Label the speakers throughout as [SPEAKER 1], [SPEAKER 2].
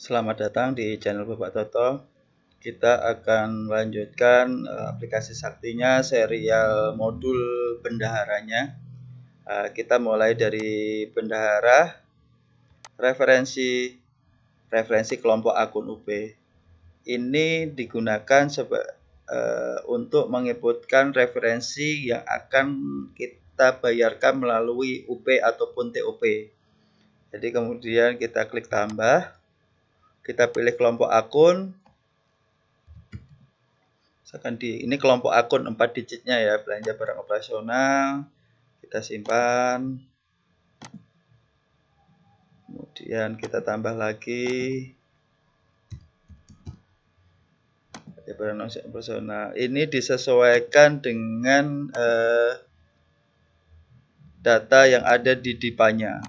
[SPEAKER 1] Selamat datang di channel Bapak Toto. Kita akan melanjutkan eh, aplikasi saktinya serial modul bendaharanya. Eh, kita mulai dari bendahara, referensi, referensi kelompok akun UP. Ini digunakan seba, eh, untuk mengikutkan referensi yang akan kita bayarkan melalui UP ataupun TOP. Jadi kemudian kita klik tambah kita pilih kelompok akun misalkan di ini kelompok akun 4 digitnya ya belanja barang operasional kita simpan kemudian kita tambah lagi belanja barang operasional ini disesuaikan dengan eh, data yang ada di dipanya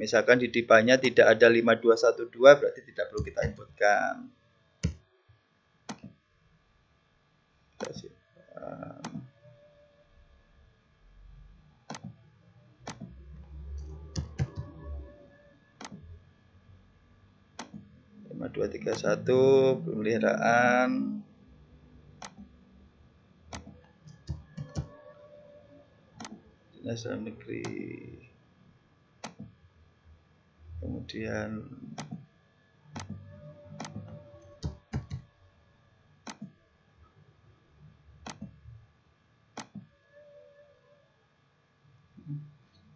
[SPEAKER 1] Misalkan di depannya tidak ada 5212 berarti tidak perlu kita inputkan. lima dua tiga satu pemeliharaan dinas dalam negeri kemudian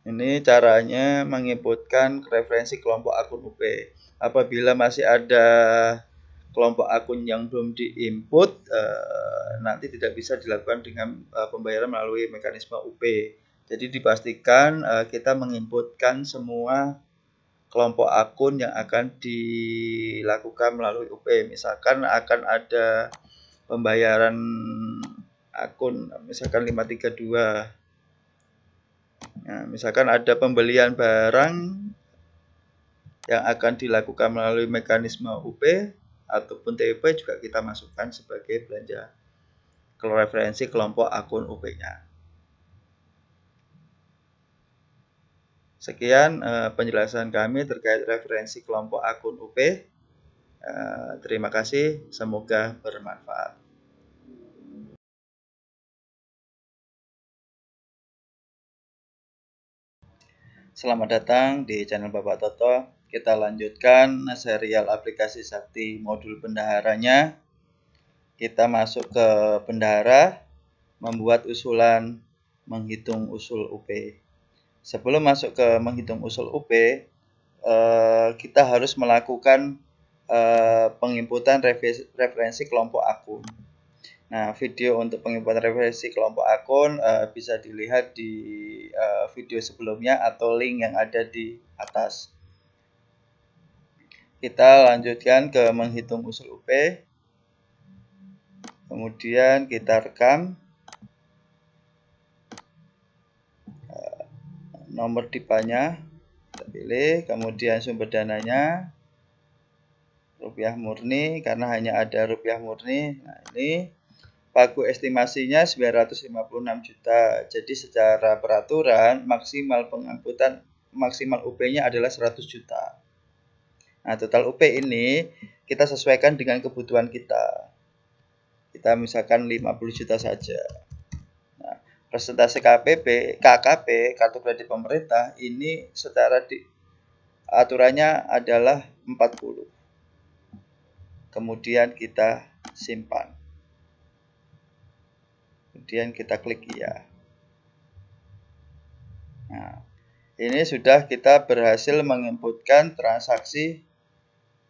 [SPEAKER 1] ini caranya menginputkan referensi kelompok akun UP apabila masih ada kelompok akun yang belum diinput eh, nanti tidak bisa dilakukan dengan eh, pembayaran melalui mekanisme UP jadi dipastikan eh, kita menginputkan semua kelompok akun yang akan dilakukan melalui UP. Misalkan akan ada pembayaran akun misalkan 532. Nah, misalkan ada pembelian barang yang akan dilakukan melalui mekanisme UP ataupun TP juga kita masukkan sebagai belanja referensi kelompok akun UP-nya. Sekian eh, penjelasan kami terkait referensi kelompok akun UP. Eh, terima kasih, semoga bermanfaat. Selamat datang di channel Bapak Toto. Kita lanjutkan serial aplikasi sakti modul bendaharanya. Kita masuk ke bendahara, membuat usulan, menghitung usul UP. Sebelum masuk ke menghitung usul UP, eh, kita harus melakukan eh, penginputan referensi kelompok akun. Nah, video untuk pengimputan referensi kelompok akun uh, bisa dilihat di uh, video sebelumnya atau link yang ada di atas. Kita lanjutkan ke menghitung usul UP. Kemudian kita rekam. nomor tipanya kita pilih kemudian sumber dananya rupiah murni karena hanya ada rupiah murni nah ini pagu estimasinya 956 juta jadi secara peraturan maksimal pengangkutan maksimal UP-nya adalah 100 juta nah total UP ini kita sesuaikan dengan kebutuhan kita kita misalkan 50 juta saja presentasi KPP, KKP, kartu kredit pemerintah ini secara di, aturannya adalah 40. Kemudian kita simpan. Kemudian kita klik iya. Nah, ini sudah kita berhasil menginputkan transaksi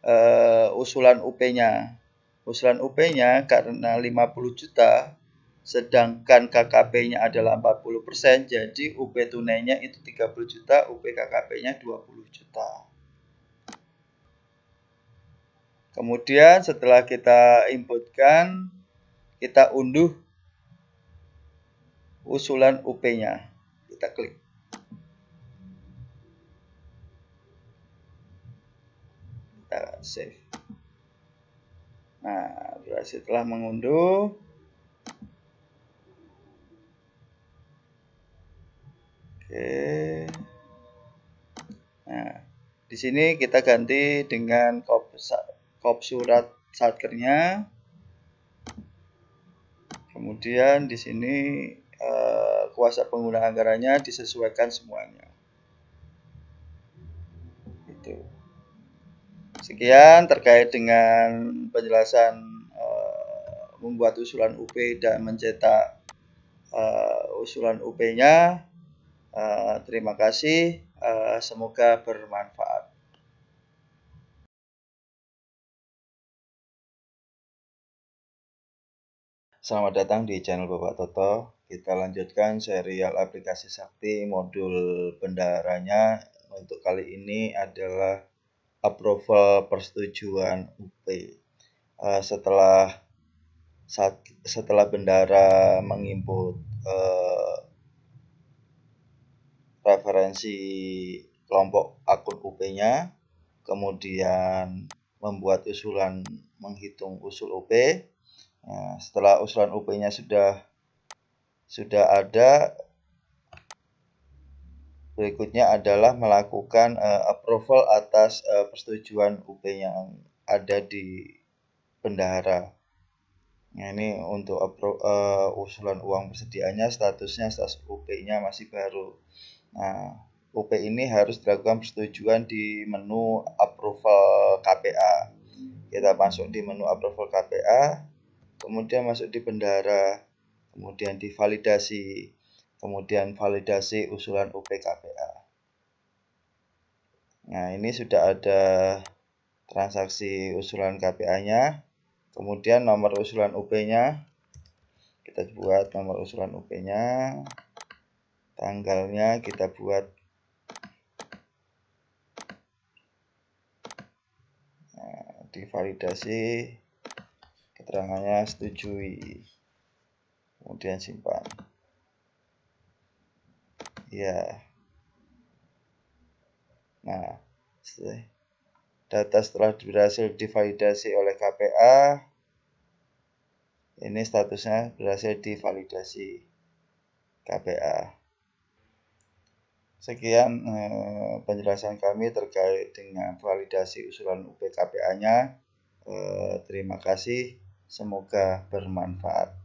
[SPEAKER 1] uh, usulan UP-nya. Usulan UP-nya karena 50 juta sedangkan KKP-nya adalah 40%, jadi UP tunainya itu 30 juta, UP KKP-nya 20 juta. Kemudian setelah kita inputkan, kita unduh usulan UP-nya. Kita klik. Kita save. Nah, setelah mengunduh, Di sini kita ganti dengan kop, kop surat satkernya. Kemudian di sini eh, kuasa pengguna anggarannya disesuaikan semuanya. Itu. Sekian terkait dengan penjelasan eh, membuat usulan UP dan mencetak uh, usulan UP-nya. Uh, terima kasih, uh, semoga bermanfaat. Selamat datang di channel Bapak Toto. Kita lanjutkan serial aplikasi sakti modul bendaranya. Untuk kali ini adalah approval persetujuan UP. Eh, setelah setelah bendara menginput uh, eh, referensi kelompok akun UP-nya, kemudian membuat usulan menghitung usul UP, Nah, setelah usulan UP-nya sudah sudah ada, berikutnya adalah melakukan uh, approval atas uh, persetujuan UP yang ada di bendahara. Nah, ini untuk uh, usulan uang persediaannya statusnya status UP-nya masih baru. Nah, UP ini harus dilakukan persetujuan di menu approval KPA. Kita masuk di menu approval KPA kemudian masuk di bendara, kemudian divalidasi, kemudian validasi usulan UPKPA. Nah, ini sudah ada transaksi usulan KPA-nya, kemudian nomor usulan UP-nya. Kita buat nomor usulan UP-nya. Tanggalnya kita buat nah, divalidasi keterangannya setujui kemudian simpan ya nah data setelah berhasil divalidasi oleh KPA ini statusnya berhasil divalidasi KPA sekian eh, penjelasan kami terkait dengan validasi usulan UPKPA-nya eh, terima kasih Semoga bermanfaat.